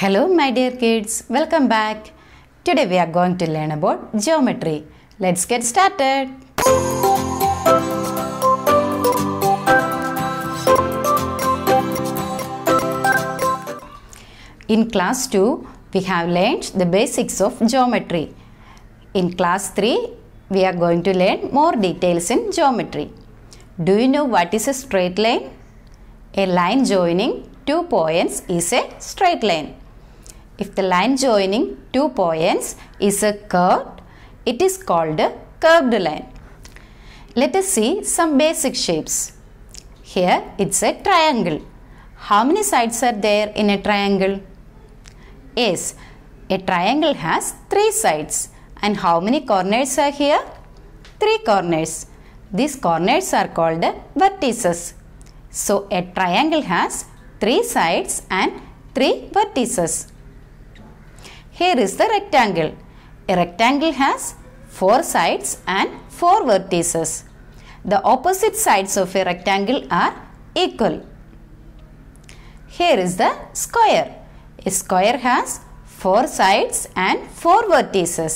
Hello my dear kids, welcome back. Today we are going to learn about geometry. Let's get started. In class 2, we have learned the basics of geometry. In class 3, we are going to learn more details in geometry. Do you know what is a straight line? A line joining two points is a straight line. If the line joining two points is a curve, it is called a curved line. Let us see some basic shapes. Here it's a triangle. How many sides are there in a triangle? Yes, a triangle has three sides. And how many corners are here? Three corners. These corners are called vertices. So a triangle has three sides and three vertices. Here is the rectangle. A rectangle has four sides and four vertices. The opposite sides of a rectangle are equal. Here is the square. A square has four sides and four vertices.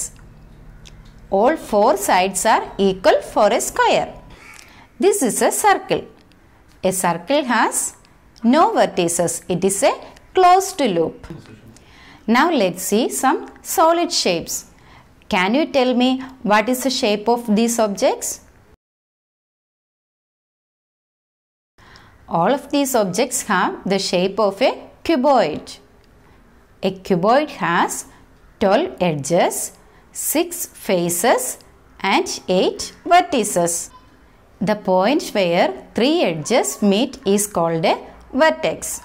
All four sides are equal for a square. This is a circle. A circle has no vertices. It is a closed loop. Now let's see some solid shapes. Can you tell me what is the shape of these objects? All of these objects have the shape of a cuboid. A cuboid has 12 edges, 6 faces and 8 vertices. The point where 3 edges meet is called a vertex.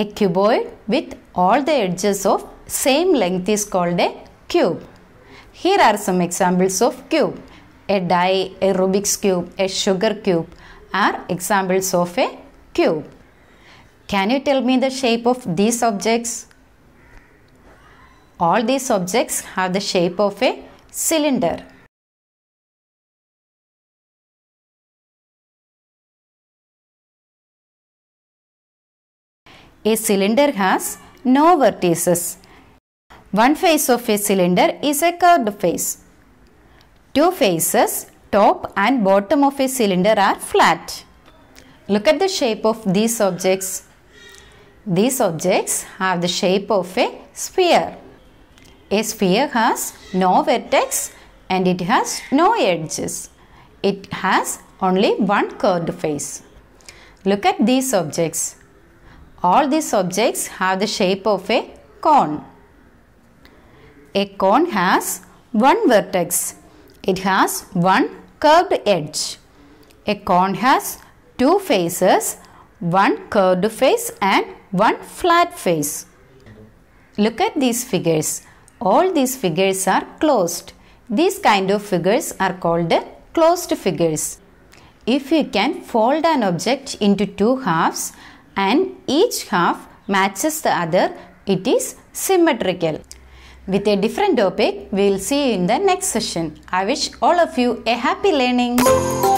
A cuboid with all the edges of same length is called a cube. Here are some examples of cube. A die, a Rubik's cube, a sugar cube are examples of a cube. Can you tell me the shape of these objects? All these objects have the shape of a cylinder. A cylinder has no vertices. One face of a cylinder is a curved face. Two faces, top and bottom of a cylinder are flat. Look at the shape of these objects. These objects have the shape of a sphere. A sphere has no vertex and it has no edges. It has only one curved face. Look at these objects. All these objects have the shape of a cone. A cone has one vertex. It has one curved edge. A cone has two faces, one curved face and one flat face. Look at these figures. All these figures are closed. These kind of figures are called closed figures. If you can fold an object into two halves and each half matches the other, it is symmetrical. With a different topic, we will see you in the next session. I wish all of you a happy learning.